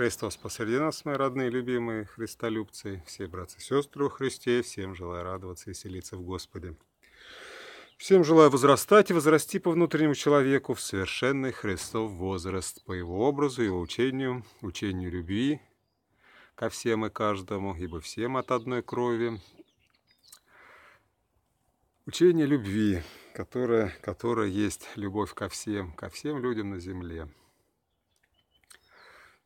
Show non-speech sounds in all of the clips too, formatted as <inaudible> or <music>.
Христос посреди нас, мои родные, любимые, христолюбцы, все братцы и сестры во Христе, всем желаю радоваться и селиться в Господе. Всем желаю возрастать и возрасти по внутреннему человеку в совершенный Христов возраст, по его образу, его учению, учению любви ко всем и каждому, ибо всем от одной крови. Учение любви, которое, которое есть любовь ко всем, ко всем людям на земле –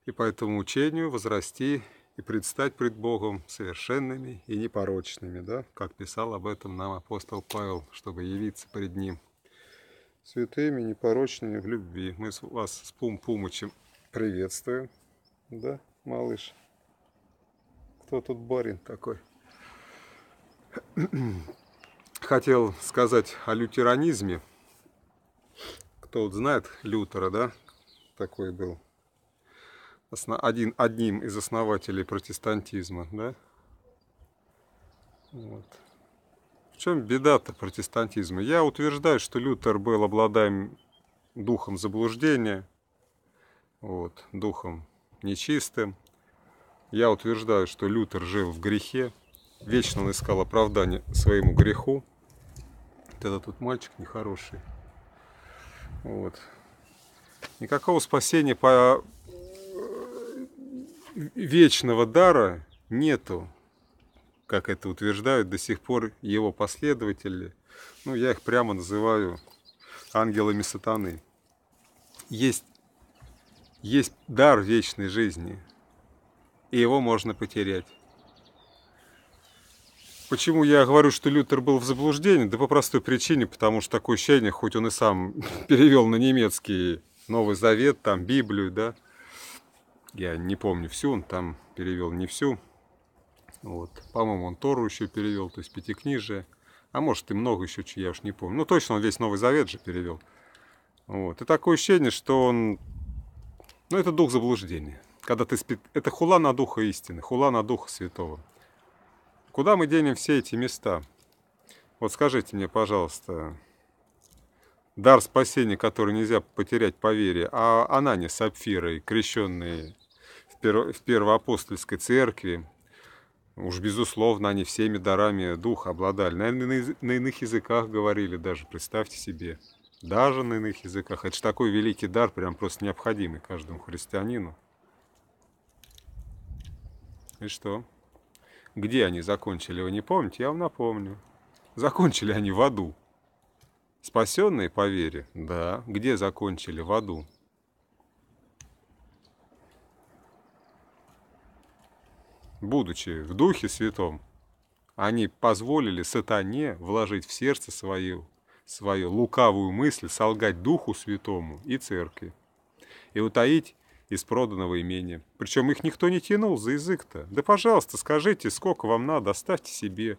и по этому учению возрасти и предстать пред Богом совершенными и непорочными, да, как писал об этом нам апостол Павел, чтобы явиться пред Ним. Святыми, непорочными в любви. Мы вас с Пум Пумычем приветствуем, да, малыш? Кто тут барин такой? <clears throat> Хотел сказать о лютеранизме. Кто вот знает Лютера, да, такой был один, одним из основателей протестантизма, да? Вот. В чем беда-то протестантизма? Я утверждаю, что Лютер был обладаем духом заблуждения, вот, духом нечистым. Я утверждаю, что Лютер жил в грехе, вечно он искал оправдание своему греху. Вот этот вот мальчик нехороший. Вот. Никакого спасения по вечного дара нету, как это утверждают до сих пор его последователи. Ну, я их прямо называю ангелами сатаны. Есть, есть дар вечной жизни, и его можно потерять. Почему я говорю, что Лютер был в заблуждении? Да по простой причине, потому что такое ощущение, хоть он и сам <laughs> перевел на немецкий Новый Завет, там Библию, да, я не помню всю, он там перевел не всю. Вот. По-моему, он Тору еще перевел, то есть пятикнижие. А может и много еще, я уж не помню. Ну, точно он весь Новый Завет же перевел. Вот. И такое ощущение, что он... Ну, это дух заблуждения. Когда ты спит, Это хула на духа истины, хула на духа святого. Куда мы денем все эти места? Вот скажите мне, пожалуйста, дар спасения, который нельзя потерять по вере, а Анане, Сапфиры, крещенные в первоапостольской церкви, уж безусловно, они всеми дарами духа обладали. Наверное, на иных языках говорили даже, представьте себе. Даже на иных языках. Это же такой великий дар, прям просто необходимый каждому христианину. И что? Где они закончили, вы не помните? Я вам напомню. Закончили они в аду. Спасенные по вере? Да. Где закончили? В аду. будучи в Духе Святом, они позволили сатане вложить в сердце свою, свою лукавую мысль, солгать Духу Святому и Церкви и утаить из проданного имения. Причем их никто не тянул за язык-то. Да, пожалуйста, скажите, сколько вам надо, оставьте себе.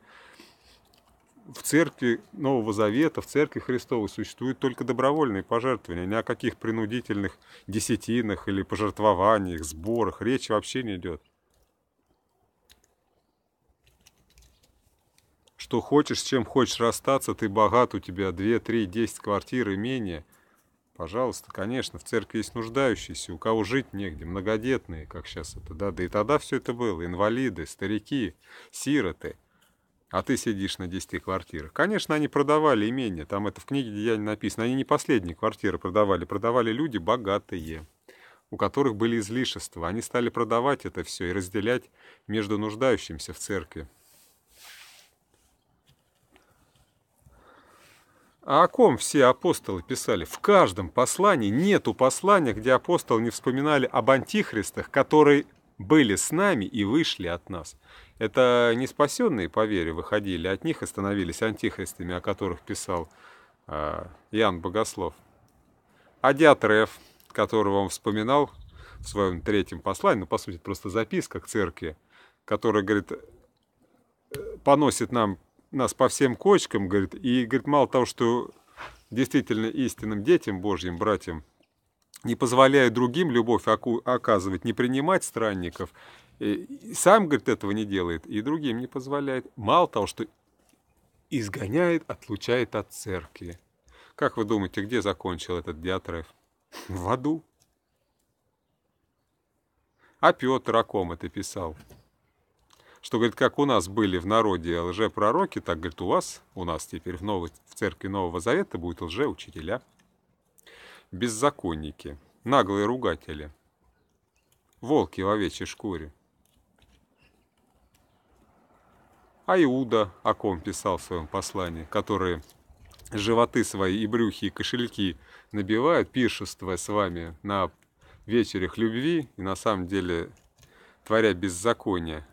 В церкви Нового Завета, в церкви Христовой существуют только добровольные пожертвования. Ни о каких принудительных десятинах или пожертвованиях, сборах речи вообще не идет. что хочешь, с чем хочешь расстаться, ты богат, у тебя 2, 3, 10 квартир, имения. Пожалуйста, конечно, в церкви есть нуждающиеся, у кого жить негде, многодетные, как сейчас это, да, да и тогда все это было, инвалиды, старики, сироты. А ты сидишь на 10 квартирах. Конечно, они продавали имение, там это в книге я не написано, они не последние квартиры продавали, продавали люди богатые у которых были излишества. Они стали продавать это все и разделять между нуждающимся в церкви. А о ком все апостолы писали? В каждом послании нету послания, где апостолы не вспоминали об антихристах, которые были с нами и вышли от нас. Это не спасенные по вере выходили от них и становились антихристами, о которых писал э, Иоанн Богослов. А Диатреф, которого он вспоминал в своем третьем послании, ну, по сути, просто записка к церкви, которая, говорит, э, поносит нам нас по всем кочкам, говорит, и, говорит, мало того, что действительно истинным детям Божьим, братьям, не позволяя другим любовь оказывать, не принимать странников, э, и сам, говорит, этого не делает, и другим не позволяет. Мало того, что изгоняет, отлучает от церкви. Как вы думаете, где закончил этот диатреф? В аду. А Петр о ком это писал? что, говорит, как у нас были в народе лжепророки, так, говорит, у вас, у нас теперь в, новой, в церкви Нового Завета будут лжеучителя, беззаконники, наглые ругатели, волки в овечьей шкуре. А Иуда, о ком писал в своем послании, которые животы свои и брюхи и кошельки набивают, пиршествуя с вами на вечерях любви и на самом деле творя беззаконие,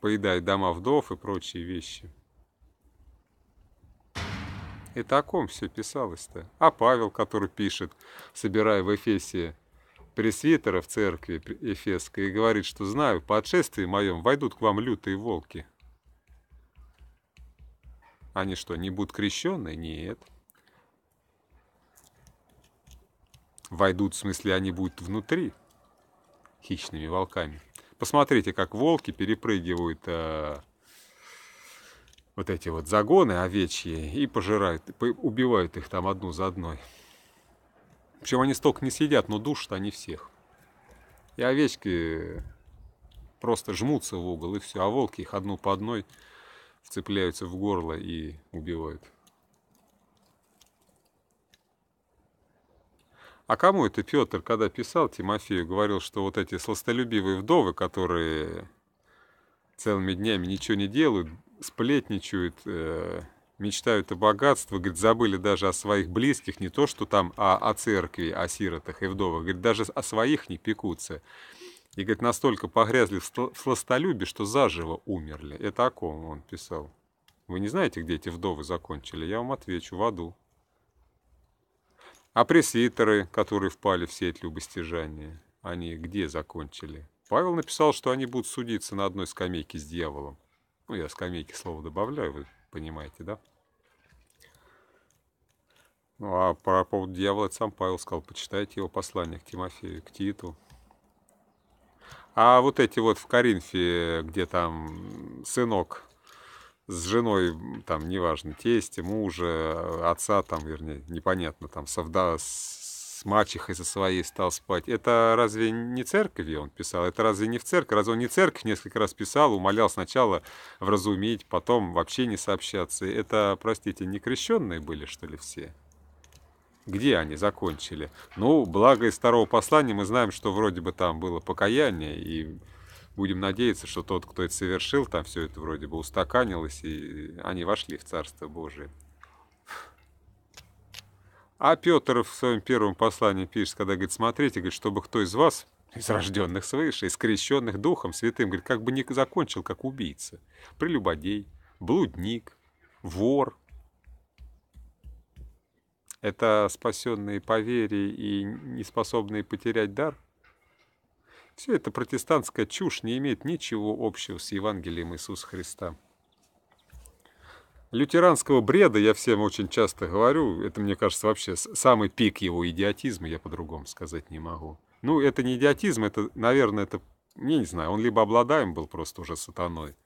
поедать дома вдов и прочие вещи. Это о ком все писалось-то? А Павел, который пишет, собирая в Эфесе пресвитера в церкви Эфесской, и говорит, что знаю, по отшествии моем войдут к вам лютые волки. Они что, не будут крещены? Нет. Войдут, в смысле, они будут внутри хищными волками. Посмотрите, как волки перепрыгивают э, вот эти вот загоны овечьи и пожирают, убивают их там одну за одной. Причем они столько не съедят, но душат они всех. И овечки просто жмутся в угол, и все. А волки их одну по одной вцепляются в горло и убивают. А кому это Петр, когда писал Тимофею, говорил, что вот эти сластолюбивые вдовы, которые целыми днями ничего не делают, сплетничают, э, мечтают о богатстве, говорит, забыли даже о своих близких, не то что там а, о церкви, о сиротах и вдовах, говорит, даже о своих не пекутся. И, говорит, настолько погрязли в сластолюбии, что заживо умерли. Это о ком он писал? Вы не знаете, где эти вдовы закончили? Я вам отвечу, в аду. А пресвитеры, которые впали в сеть любостяжания, они где закончили? Павел написал, что они будут судиться на одной скамейке с дьяволом. Ну, я скамейки слово добавляю, вы понимаете, да? Ну, а про поводу дьявола сам Павел сказал, почитайте его послание к Тимофею, к Титу. А вот эти вот в Коринфе, где там сынок с женой, там, неважно, тесте, мужа, э, отца, там, вернее, непонятно, там, совда, с мачехой со своей стал спать. Это разве не церковь он писал? Это разве не в церковь? Разве он не церковь несколько раз писал, умолял сначала вразумить, потом вообще не сообщаться? Это, простите, не крещенные были, что ли, все? Где они закончили? Ну, благо из второго послания мы знаем, что вроде бы там было покаяние и будем надеяться, что тот, кто это совершил, там все это вроде бы устаканилось, и они вошли в Царство Божие. А Петр в своем первом послании пишет, когда говорит, смотрите, говорит, чтобы кто из вас, из рожденных свыше, из крещенных Духом Святым, говорит, как бы не закончил, как убийца, прелюбодей, блудник, вор. Это спасенные по вере и неспособные потерять дар – все это протестантская чушь не имеет ничего общего с Евангелием Иисуса Христа. Лютеранского бреда, я всем очень часто говорю, это, мне кажется, вообще самый пик его идиотизма, я по-другому сказать не могу. Ну, это не идиотизм, это, наверное, это, не, не знаю, он либо обладаем был просто уже сатаной,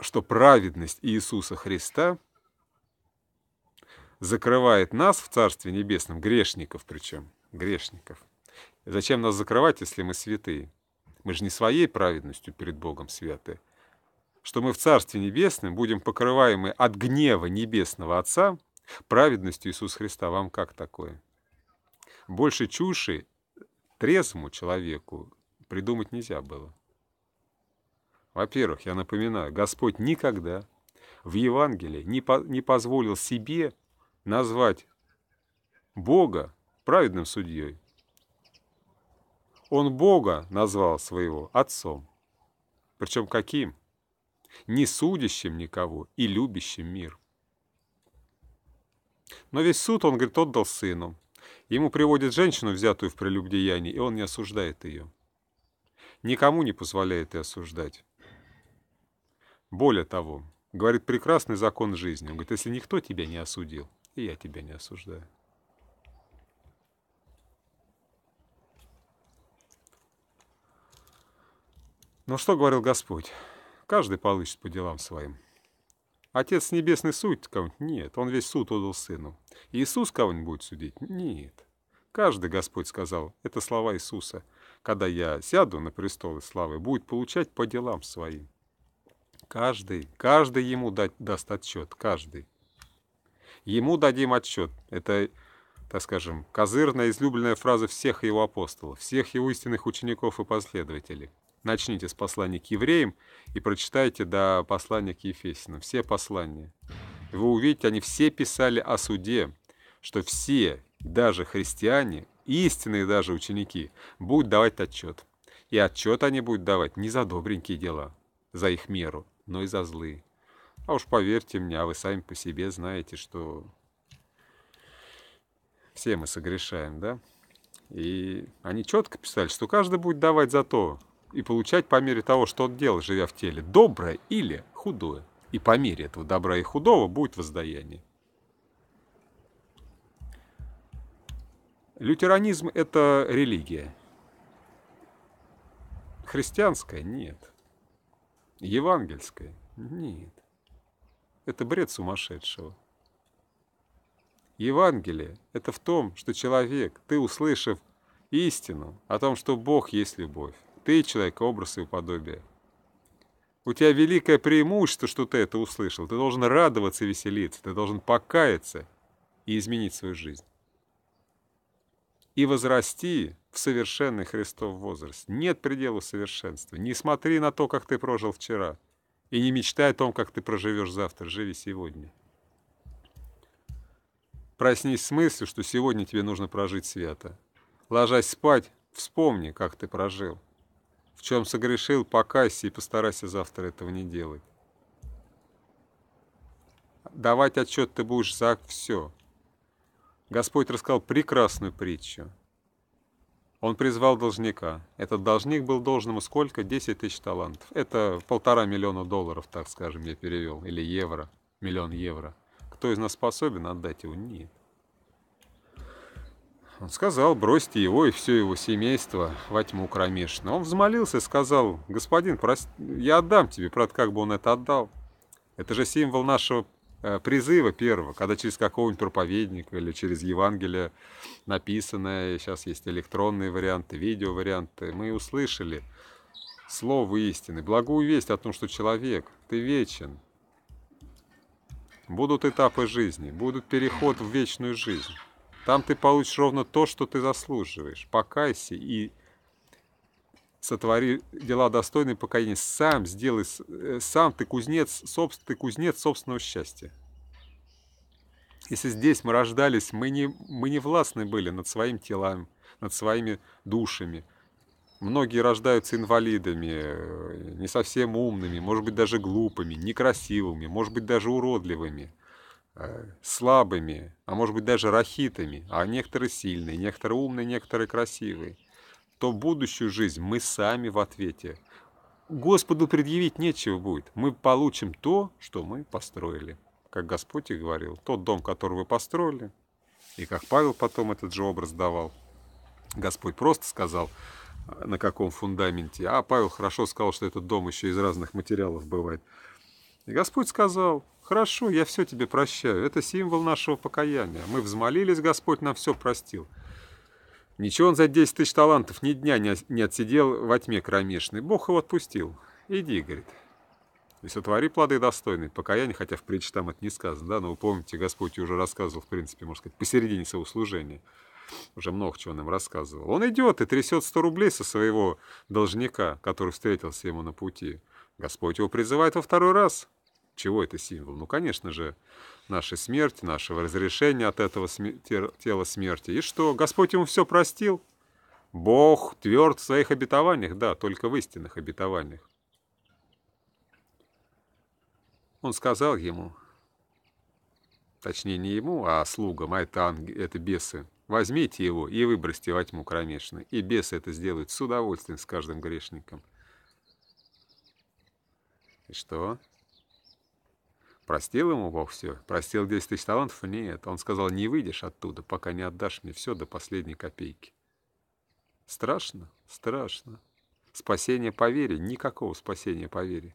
что праведность Иисуса Христа закрывает нас в Царстве Небесном, грешников причем, грешников, Зачем нас закрывать, если мы святые? Мы же не своей праведностью перед Богом святы. Что мы в Царстве Небесном будем покрываемы от гнева Небесного Отца праведностью Иисуса Христа. Вам как такое? Больше чуши трезвому человеку придумать нельзя было. Во-первых, я напоминаю, Господь никогда в Евангелии не, по, не позволил себе назвать Бога праведным судьей. Он Бога назвал своего Отцом. Причем каким? Не судящим никого и любящим мир. Но весь суд, он говорит, отдал сыну. Ему приводит женщину, взятую в прелюбдеянии, и он не осуждает ее. Никому не позволяет и осуждать. Более того, говорит прекрасный закон жизни. Он говорит, если никто тебя не осудил, и я тебя не осуждаю. Но что говорил Господь? Каждый получит по делам своим. Отец Небесный судит кого-нибудь? Нет. Он весь суд отдал Сыну. Иисус кого-нибудь будет судить? Нет. Каждый, Господь сказал, это слова Иисуса. Когда я сяду на престол и славы, будет получать по делам своим. Каждый, каждый ему дать, даст отчет, каждый. Ему дадим отчет. Это, так скажем, козырная излюбленная фраза всех его апостолов, всех его истинных учеников и последователей. Начните с послания к евреям и прочитайте до послания к Ефесиным, все послания. вы увидите, они все писали о суде, что все, даже христиане, истинные даже ученики, будут давать отчет. И отчет они будут давать не за добренькие дела, за их меру, но и за злые. А уж поверьте мне, а вы сами по себе знаете, что все мы согрешаем, да? И они четко писали, что каждый будет давать за то, и получать по мере того, что он делал, живя в теле, доброе или худое. И по мере этого добра и худого будет воздаяние. Лютеранизм – это религия. Христианская – нет. Евангельская – нет. Это бред сумасшедшего. Евангелие – это в том, что человек, ты услышав истину о том, что Бог есть любовь, ты человек, образ и подобие. У тебя великое преимущество, что ты это услышал. Ты должен радоваться и веселиться. Ты должен покаяться и изменить свою жизнь. И возрасти в совершенный Христов возраст. Нет предела совершенства. Не смотри на то, как ты прожил вчера. И не мечтай о том, как ты проживешь завтра. Живи сегодня. Проснись с мыслью, что сегодня тебе нужно прожить свято. Ложась спать, вспомни, как ты прожил. В чем согрешил, покайся и постарайся завтра этого не делать. Давать отчет ты будешь за все. Господь рассказал прекрасную притчу. Он призвал должника. Этот должник был должен ему сколько? 10 тысяч талантов. Это полтора миллиона долларов, так скажем, я перевел. Или евро. Миллион евро. Кто из нас способен отдать его? Нет. Он сказал, бросьте его и все его семейство во тьму кромешно. Он взмолился и сказал, господин, прости, я отдам тебе, правда, как бы он это отдал. Это же символ нашего э, призыва первого, когда через какого-нибудь проповедника или через Евангелие написанное, сейчас есть электронные варианты, видео варианты, мы услышали слово истины, благую весть о том, что человек, ты вечен. Будут этапы жизни, будут переход в вечную жизнь. Там ты получишь ровно то, что ты заслуживаешь. Покайся и сотвори дела достойные покаяния. Сам сделай, э, сам ты кузнец, собственно, ты кузнец собственного счастья. Если здесь мы рождались, мы не, мы не властны были над своим телом, над своими душами. Многие рождаются инвалидами, э, не совсем умными, может быть, даже глупыми, некрасивыми, может быть, даже уродливыми – Э, слабыми, а может быть даже рахитами, а некоторые сильные, некоторые умные, некоторые красивые, то будущую жизнь мы сами в ответе. Господу предъявить нечего будет. Мы получим то, что мы построили. Как Господь и говорил, тот дом, который вы построили, и как Павел потом этот же образ давал, Господь просто сказал, э, на каком фундаменте. А Павел хорошо сказал, что этот дом еще из разных материалов бывает. И Господь сказал, хорошо, я все тебе прощаю. Это символ нашего покаяния. Мы взмолились, Господь нам все простил. Ничего он за 10 тысяч талантов ни дня не отсидел во тьме кромешной. Бог его отпустил. Иди, говорит, и сотвори плоды достойные покаяния, хотя в притче там это не сказано, да, но вы помните, Господь уже рассказывал, в принципе, можно сказать, посередине своего служения. Уже много чего нам рассказывал. Он идет и трясет 100 рублей со своего должника, который встретился ему на пути. Господь его призывает во второй раз. Чего это символ? Ну, конечно же, нашей смерти, нашего разрешения от этого смер- тела смерти. И что? Господь ему все простил. Бог тверд в своих обетованиях, да, только в истинных обетованиях. Он сказал ему, точнее не ему, а слугам, а это, анг... это бесы, возьмите его и выбросьте во тьму кромешную. И бесы это сделают с удовольствием с каждым грешником. И что? Простил ему Бог все? Простил 10 тысяч талантов? Нет. Он сказал, не выйдешь оттуда, пока не отдашь мне все до последней копейки. Страшно? Страшно. Спасение по вере? Никакого спасения по вере.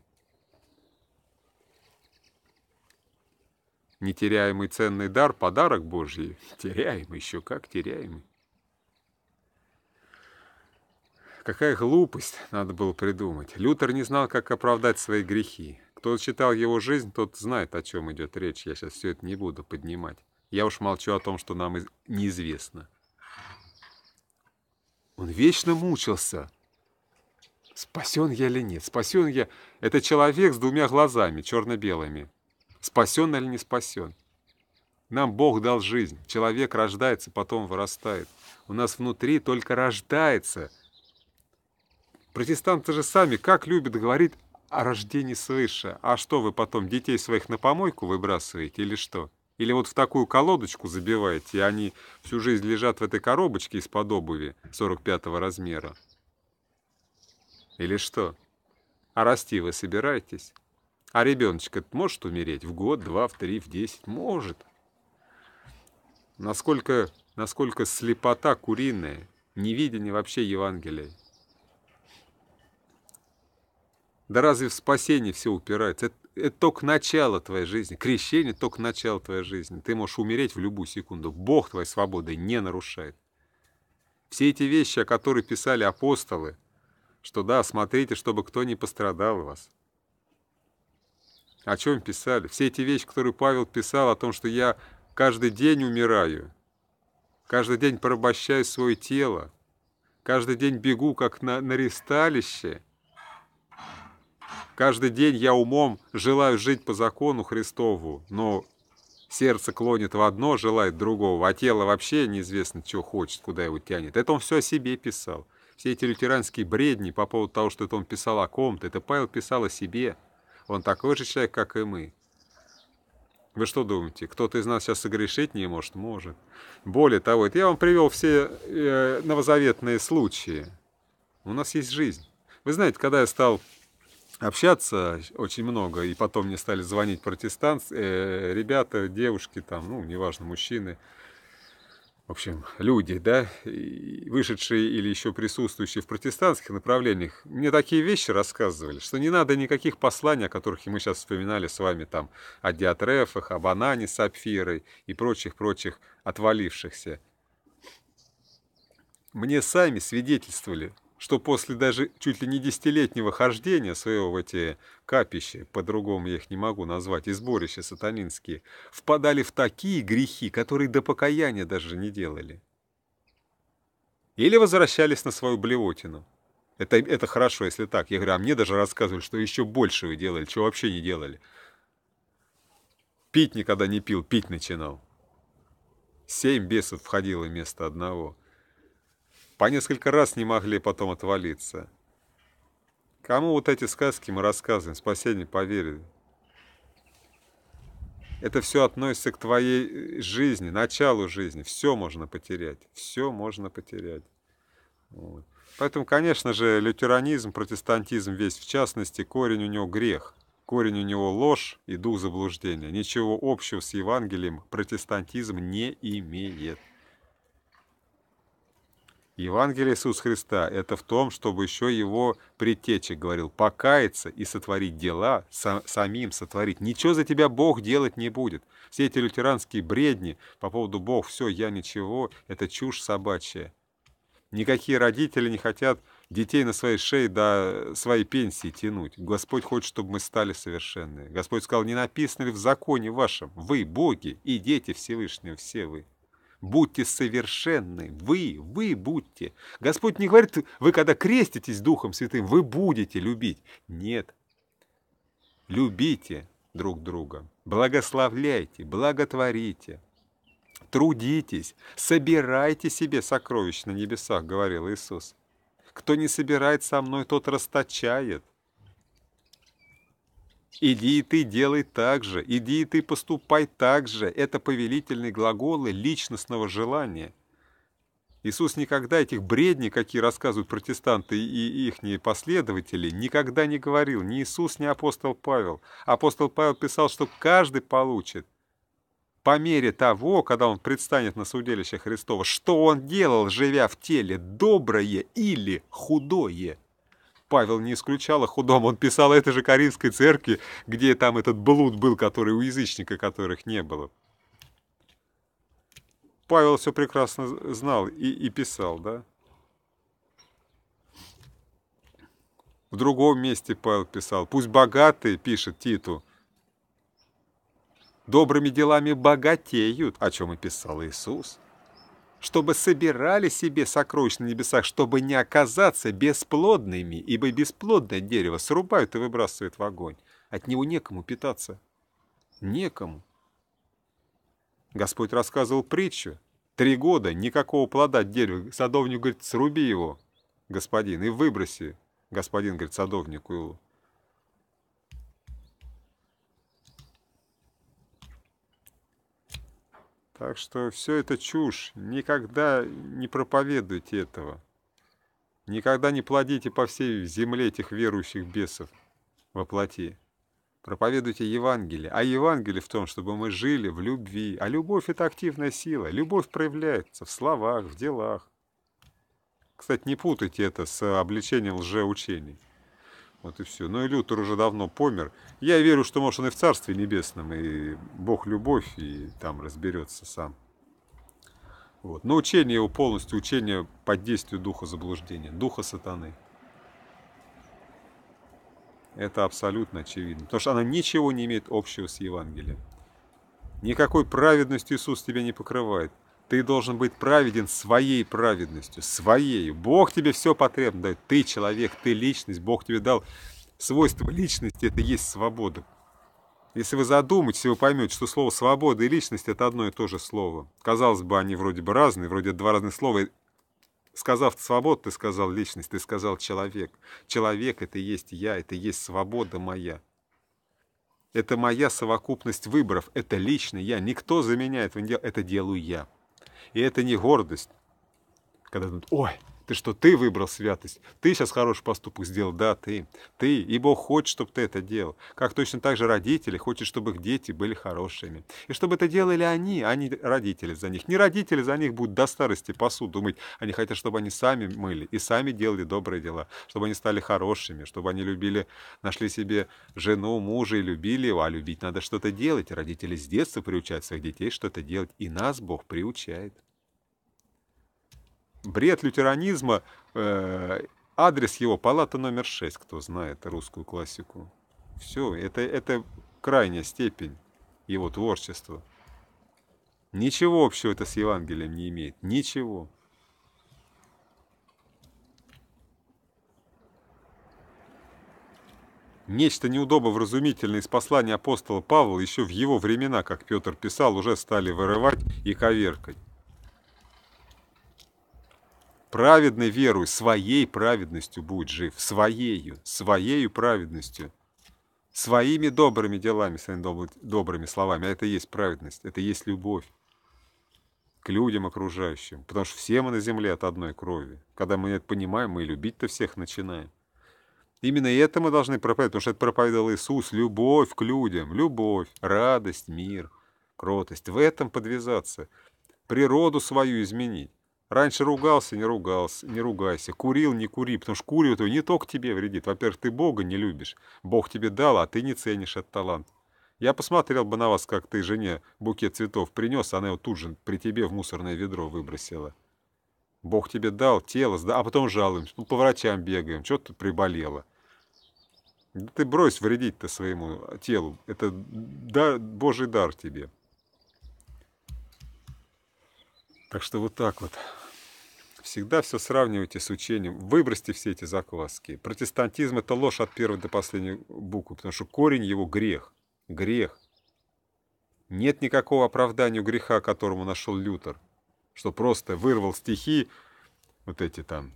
Нетеряемый ценный дар, подарок Божий, теряемый еще как теряемый. Какая глупость надо было придумать. Лютер не знал, как оправдать свои грехи. Кто читал его жизнь, тот знает, о чем идет речь. Я сейчас все это не буду поднимать. Я уж молчу о том, что нам неизвестно. Он вечно мучился. Спасен я или нет? Спасен я? Это человек с двумя глазами, черно-белыми. Спасен или не спасен? Нам Бог дал жизнь. Человек рождается, потом вырастает. У нас внутри только рождается. Протестанты же сами как любят говорить о рождении свыше. А что вы потом, детей своих на помойку выбрасываете или что? Или вот в такую колодочку забиваете, и они всю жизнь лежат в этой коробочке из-под обуви 45 размера? Или что? А расти вы собираетесь? А ребеночка может умереть в год, два, в три, в десять? Может. Насколько, насколько слепота куриная, невидение вообще Евангелия. Да разве в спасение все упирается? Это, это только начало твоей жизни. Крещение только начало твоей жизни. Ты можешь умереть в любую секунду. Бог твоей свободы не нарушает. Все эти вещи, о которых писали апостолы, что да, смотрите, чтобы кто не пострадал у вас. О чем писали? Все эти вещи, которые Павел писал, о том, что я каждый день умираю, каждый день порабощаю свое тело, каждый день бегу, как на, на ресталище – Каждый день я умом желаю жить по закону Христову, но сердце клонит в одно, желает другого, а тело вообще неизвестно, чего хочет, куда его тянет. Это он все о себе писал. Все эти лютеранские бредни по поводу того, что это он писал о ком-то, это Павел писал о себе. Он такой же человек, как и мы. Вы что думаете, кто-то из нас сейчас согрешить не может? Может. Более того, это я вам привел все э, новозаветные случаи. У нас есть жизнь. Вы знаете, когда я стал общаться очень много. И потом мне стали звонить протестанцы, э, ребята, девушки, там, ну, неважно, мужчины. В общем, люди, да, вышедшие или еще присутствующие в протестантских направлениях, мне такие вещи рассказывали, что не надо никаких посланий, о которых мы сейчас вспоминали с вами, там, о диатрефах, о банане с сапфирой и прочих-прочих отвалившихся. Мне сами свидетельствовали что после даже чуть ли не десятилетнего хождения своего в эти капища, по-другому я их не могу назвать, и сборища сатанинские, впадали в такие грехи, которые до покаяния даже не делали. Или возвращались на свою блевотину. Это, это хорошо, если так. Я говорю, а мне даже рассказывали, что еще больше вы делали, чего вообще не делали. Пить никогда не пил, пить начинал. Семь бесов входило вместо одного – по несколько раз не могли потом отвалиться. Кому вот эти сказки мы рассказываем, спасение поверили? Это все относится к твоей э, жизни, началу жизни. Все можно потерять, все можно потерять. Вот. Поэтому, конечно же, лютеранизм, протестантизм весь в частности, корень у него грех. Корень у него ложь и дух заблуждения. Ничего общего с Евангелием протестантизм не имеет. Евангелие Иисуса Христа – это в том, чтобы еще его предтечек говорил, покаяться и сотворить дела, самим сотворить. Ничего за тебя Бог делать не будет. Все эти лютеранские бредни по поводу «Бог, все, я ничего» – это чушь собачья. Никакие родители не хотят детей на своей шее до своей пенсии тянуть. Господь хочет, чтобы мы стали совершенны. Господь сказал, не написано ли в законе вашем, вы, боги, и дети Всевышнего, все вы. Будьте совершенны. Вы, вы будьте. Господь не говорит, вы когда креститесь Духом Святым, вы будете любить. Нет. Любите друг друга. Благословляйте, благотворите. Трудитесь, собирайте себе сокровищ на небесах, говорил Иисус. Кто не собирает со мной, тот расточает. Иди и ты делай так же, иди и ты поступай так же. Это повелительные глаголы личностного желания. Иисус никогда этих бредней, какие рассказывают протестанты и их последователи, никогда не говорил. Ни Иисус, ни апостол Павел. Апостол Павел писал, что каждый получит по мере того, когда он предстанет на судилище Христова, что он делал, живя в теле, доброе или худое. Павел не исключал о а худом, он писал этой же Каринской церкви, где там этот блуд был, который у язычника, которых не было. Павел все прекрасно знал и, и писал, да? В другом месте Павел писал, пусть богатые, пишет Титу, добрыми делами богатеют, о чем и писал Иисус чтобы собирали себе сокровищ на небесах, чтобы не оказаться бесплодными, ибо бесплодное дерево срубают и выбрасывают в огонь. От него некому питаться. Некому. Господь рассказывал притчу. Три года никакого плода от дерева. Садовник говорит, сруби его, господин, и выброси. Господин говорит садовнику Так что все это чушь. Никогда не проповедуйте этого. Никогда не плодите по всей земле этих верующих бесов во плоти. Проповедуйте Евангелие. А Евангелие в том, чтобы мы жили в любви. А любовь — это активная сила. Любовь проявляется в словах, в делах. Кстати, не путайте это с обличением лжеучений. Вот и все. Но ну и Лютер уже давно помер. Я верю, что, может, он и в Царстве Небесном, и Бог любовь, и там разберется сам. Вот. Но учение его полностью, учение под действием духа заблуждения, духа сатаны. Это абсолютно очевидно. Потому что она ничего не имеет общего с Евангелием. Никакой праведностью Иисус тебя не покрывает. Ты должен быть праведен своей праведностью, своей. Бог тебе все потребно дает. Ты человек, ты личность. Бог тебе дал свойство личности, это есть свобода. Если вы задумаетесь, вы поймете, что слово «свобода» и «личность» — это одно и то же слово. Казалось бы, они вроде бы разные, вроде два разных слова. Сказав «свобода», ты сказал «личность», ты сказал «человек». Человек — это и есть я, это и есть свобода моя. Это моя совокупность выборов, это лично я. Никто за меня этого не делает, это делаю я. И это не гордость, когда думают, ой, ты что, ты выбрал святость? Ты сейчас хороший поступок сделал? Да, ты. Ты. И Бог хочет, чтобы ты это делал. Как точно так же родители хотят, чтобы их дети были хорошими. И чтобы это делали они, а не родители за них. Не родители за них будут до старости посуду мыть. Они хотят, чтобы они сами мыли и сами делали добрые дела. Чтобы они стали хорошими, чтобы они любили, нашли себе жену, мужа и любили его. А любить надо что-то делать. Родители с детства приучают своих детей что-то делать. И нас Бог приучает. Бред лютеранизма, э, адрес его палата номер 6, кто знает русскую классику. Все, это, это крайняя степень его творчества. Ничего общего это с Евангелием не имеет. Ничего. Нечто неудобо вразумительное из послания апостола Павла еще в его времена, как Петр писал, уже стали вырывать и коверкать праведной верой своей праведностью будет жив, своею, своею праведностью, своими добрыми делами, своими добрыми словами. А это и есть праведность, это и есть любовь к людям окружающим, потому что все мы на земле от одной крови. Когда мы это понимаем, мы и любить-то всех начинаем. Именно это мы должны проповедовать, потому что это проповедовал Иисус. Любовь к людям, любовь, радость, мир, кротость. В этом подвязаться, природу свою изменить. Раньше ругался, не ругался, не ругайся. Курил, не кури, потому что курю то не только тебе вредит. Во-первых, ты Бога не любишь. Бог тебе дал, а ты не ценишь этот талант. Я посмотрел бы на вас, как ты жене букет цветов принес, она его тут же при тебе в мусорное ведро выбросила. Бог тебе дал тело, а потом жалуемся, ну, по врачам бегаем, что ты приболела. Да ты брось вредить-то своему телу, это дар, божий дар тебе. Так что вот так вот всегда все сравнивайте с учением, выбросьте все эти закваски. Протестантизм – это ложь от первой до последней буквы, потому что корень его – грех. Грех. Нет никакого оправдания у греха, которому нашел Лютер, что просто вырвал стихи, вот эти там,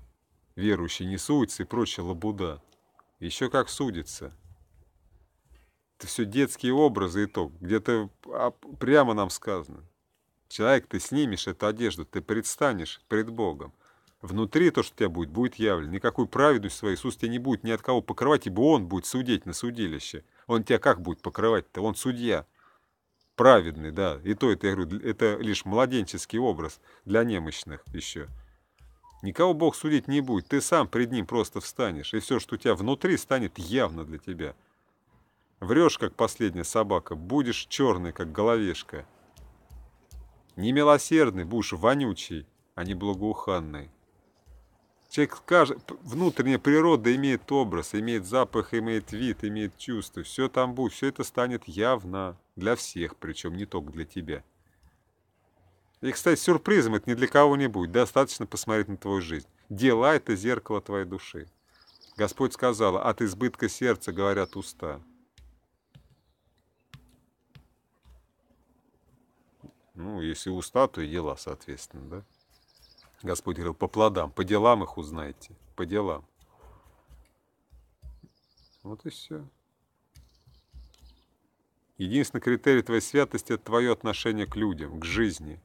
верующие не суются и прочая лабуда. Еще как судится. Это все детские образы и то, где-то а, прямо нам сказано – Человек, ты снимешь эту одежду, ты предстанешь пред Богом. Внутри то, что у тебя будет, будет явлено. Никакую праведность свою Иисус тебя не будет ни от кого покрывать, ибо Он будет судить на судилище. Он тебя как будет покрывать-то? Он судья. Праведный, да. И то это, я говорю, это лишь младенческий образ для немощных еще. Никого Бог судить не будет. Ты сам пред Ним просто встанешь. И все, что у тебя внутри, станет явно для тебя. Врешь, как последняя собака. Будешь черный, как головешка. Не милосердный, будешь вонючий, а не благоуханный. Человек, каждый, внутренняя природа имеет образ, имеет запах, имеет вид, имеет чувство. Все там будет, все это станет явно для всех, причем не только для тебя. И, кстати, сюрпризом это ни для кого не будет. Достаточно посмотреть на твою жизнь. Дела — это зеркало твоей души. Господь сказал, от избытка сердца говорят уста. Ну, если уста, то и дела, соответственно, да? Господь говорил, по плодам, по делам их узнаете, по делам. Вот и все. Единственный критерий твоей святости – это твое отношение к людям, к жизни.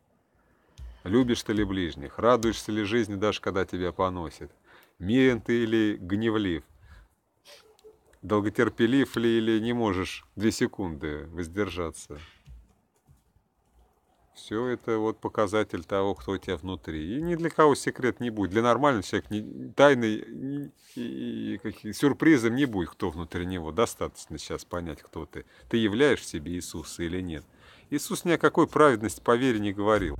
Любишь ты ли ближних, радуешься ли жизни, даже когда тебя поносят. Мирен ты или гневлив, долготерпелив ли или не можешь две секунды воздержаться. Все это вот показатель того, кто у тебя внутри. И ни для кого секрет не будет. Для нормального человека ни, тайны ни, и, и сюрпризом не будет, кто внутри него. Достаточно сейчас понять, кто ты. Ты являешь себе Иисуса или нет. Иисус ни о какой праведности по вере не говорил.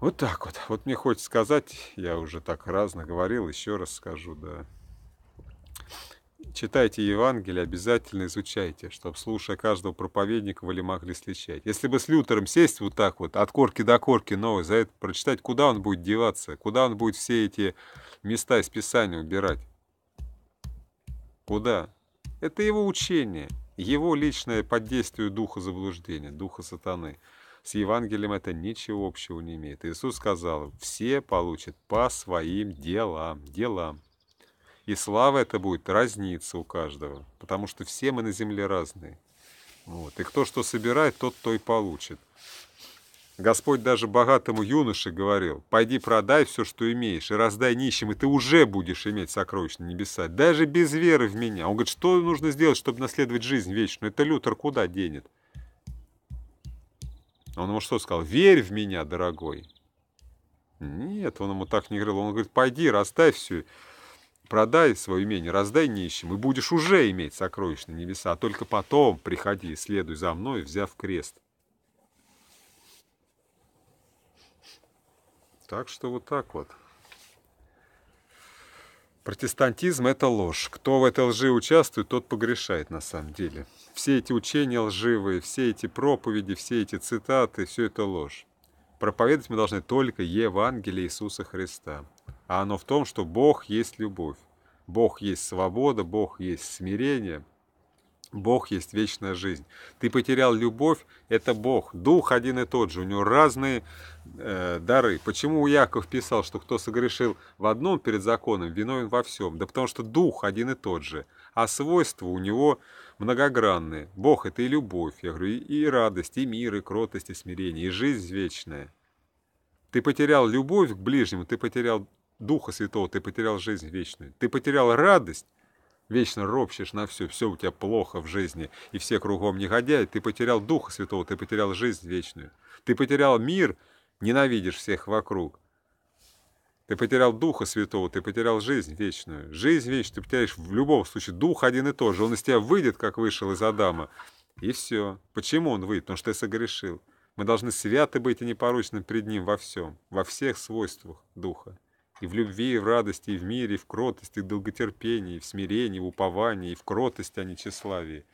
Вот так вот. Вот мне хочется сказать, я уже так разно говорил, еще раз скажу, да. Читайте Евангелие, обязательно изучайте, чтобы, слушая каждого проповедника, вы ли могли сличать. Если бы с Лютером сесть вот так вот, от корки до корки новый, за это прочитать, куда он будет деваться, куда он будет все эти места из Писания убирать? Куда? Это его учение, его личное под действием духа заблуждения, духа сатаны. С Евангелием это ничего общего не имеет. Иисус сказал, все получат по своим делам, делам. И слава это будет разниться у каждого, потому что все мы на земле разные. Вот. И кто что собирает, тот то и получит. Господь даже богатому юноше говорил, «Пойди продай все, что имеешь, и раздай нищим, и ты уже будешь иметь сокровища на небеса, даже без веры в меня». Он говорит, что нужно сделать, чтобы наследовать жизнь вечную? Это Лютер куда денет? Он ему что сказал? «Верь в меня, дорогой». Нет, он ему так не говорил. Он говорит, «Пойди, расставь все, продай свое имение, раздай нищим, и будешь уже иметь сокровищ на небеса, а только потом приходи, следуй за мной, взяв крест. Так что вот так вот. Протестантизм – это ложь. Кто в этой лжи участвует, тот погрешает на самом деле. Все эти учения лживые, все эти проповеди, все эти цитаты – все это ложь. Проповедовать мы должны только Евангелие Иисуса Христа – а оно в том, что Бог есть любовь, Бог есть свобода, Бог есть смирение, Бог есть вечная жизнь. Ты потерял любовь, это Бог. Дух один и тот же, у него разные э, дары. Почему Яков писал, что кто согрешил в одном перед законом, виновен во всем? Да потому что дух один и тот же, а свойства у него многогранные. Бог — это и любовь, я говорю, и, и радость, и мир, и кротость, и смирение, и жизнь вечная. Ты потерял любовь к ближнему, ты потерял Духа Святого, ты потерял жизнь вечную. Ты потерял радость, вечно ропщешь на все, все у тебя плохо в жизни, и все кругом негодяи. Ты потерял Духа Святого, ты потерял жизнь вечную. Ты потерял мир, ненавидишь всех вокруг. Ты потерял Духа Святого, ты потерял жизнь вечную. Жизнь вечную ты потеряешь в любом случае. Дух один и тот же. Он из тебя выйдет, как вышел из Адама. И все. Почему он выйдет? Потому что ты согрешил. Мы должны святы быть и а непорочны пред Ним во всем, во всех свойствах Духа. И в любви, и в радости, и в мире, и в кротости, и в долготерпении, и в смирении, и в уповании, и в кротости, а не тщеславии.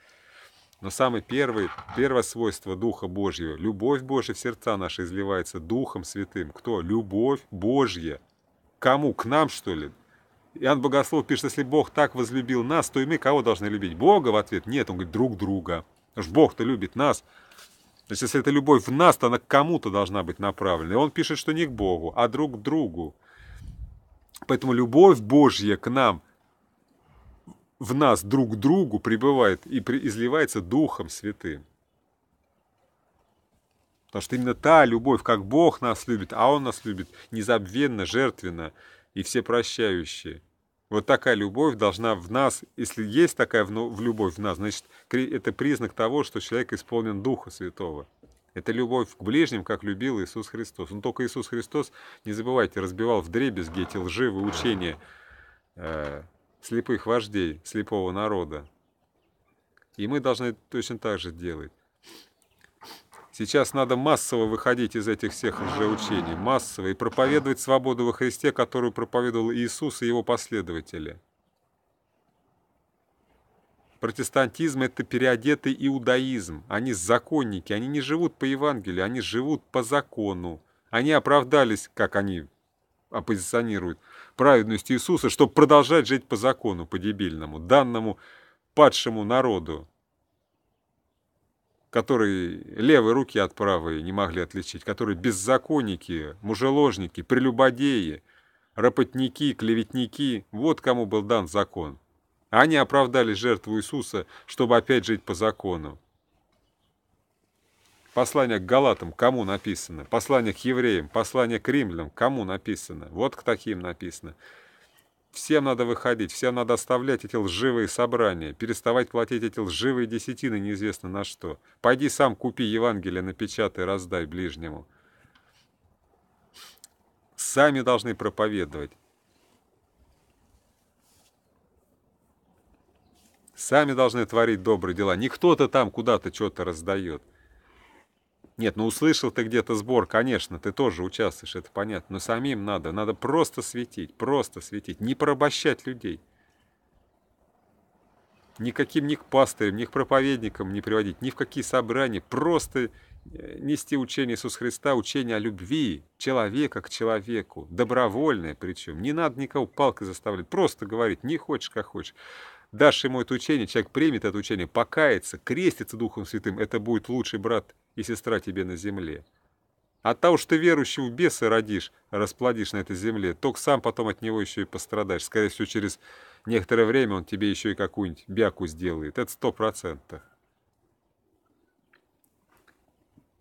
Но самое первое, первое свойство Духа Божьего, любовь Божья в сердца наши изливается Духом Святым. Кто? Любовь Божья. Кому? К нам, что ли? Иоанн Богослов пишет, если Бог так возлюбил нас, то и мы кого должны любить? Бога в ответ? Нет, он говорит, друг друга. Потому Бог-то любит нас. Значит, если эта любовь в нас, то она к кому-то должна быть направлена. И он пишет, что не к Богу, а друг к другу. Поэтому любовь Божья к нам, в нас друг к другу пребывает и изливается Духом Святым. Потому что именно та любовь, как Бог нас любит, а Он нас любит незабвенно, жертвенно и все прощающие. Вот такая любовь должна в нас, если есть такая в любовь в нас, значит, это признак того, что человек исполнен Духа Святого. Это любовь к ближним, как любил Иисус Христос. Но только Иисус Христос, не забывайте, разбивал в дребезги эти лживые учения э, слепых вождей, слепого народа. И мы должны точно так же делать. Сейчас надо массово выходить из этих всех лжеучений, массово, и проповедовать свободу во Христе, которую проповедовал Иисус и его последователи – Протестантизм – это переодетый иудаизм. Они законники, они не живут по Евангелию, они живут по закону. Они оправдались, как они оппозиционируют, праведностью Иисуса, чтобы продолжать жить по закону, по дебильному, данному падшему народу, который левой руки от правой не могли отличить, которые беззаконники, мужеложники, прелюбодеи, ропотники, клеветники, вот кому был дан закон – они оправдали жертву Иисуса, чтобы опять жить по закону. Послание к Галатам кому написано? Послание к евреям, послание к римлянам кому написано? Вот к таким написано. Всем надо выходить, всем надо оставлять эти лживые собрания, переставать платить эти лживые десятины неизвестно на что. Пойди сам купи Евангелие, напечатай, раздай ближнему. Сами должны проповедовать. Сами должны творить добрые дела. Не кто-то там куда-то что-то раздает. Нет, ну услышал ты где-то сбор, конечно, ты тоже участвуешь, это понятно. Но самим надо, надо просто светить, просто светить, не порабощать людей. Никаким ни к пастырям, ни к проповедникам не приводить, ни в какие собрания. Просто э, нести учение Иисуса Христа, учение о любви человека к человеку, добровольное причем. Не надо никого палкой заставлять, просто говорить, не хочешь, как хочешь. Дашь ему это учение, человек примет это учение, покается, крестится Духом Святым, это будет лучший брат и сестра тебе на земле. От того, что ты верующего беса родишь, расплодишь на этой земле, только сам потом от него еще и пострадаешь. Скорее всего, через некоторое время он тебе еще и какую-нибудь бяку сделает. Это сто процентов.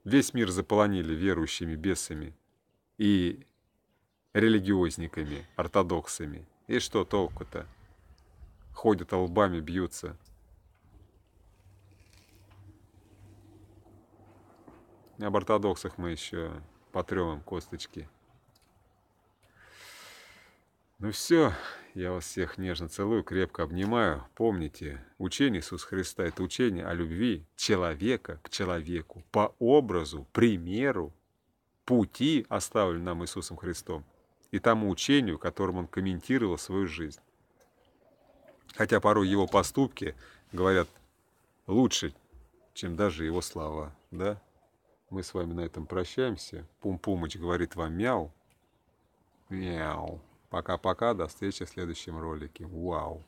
Весь мир заполонили верующими бесами и религиозниками, ортодоксами. И что толку-то? ходят а лбами, бьются. Об ортодоксах мы еще потрем косточки. Ну все, я вас всех нежно целую, крепко обнимаю. Помните, учение Иисуса Христа – это учение о любви человека к человеку по образу, примеру, пути, оставленным нам Иисусом Христом, и тому учению, которым он комментировал свою жизнь. Хотя порой его поступки говорят лучше, чем даже его слова. Да? Мы с вами на этом прощаемся. Пум-пумыч говорит вам мяу. Мяу. Пока-пока, до встречи в следующем ролике. Вау.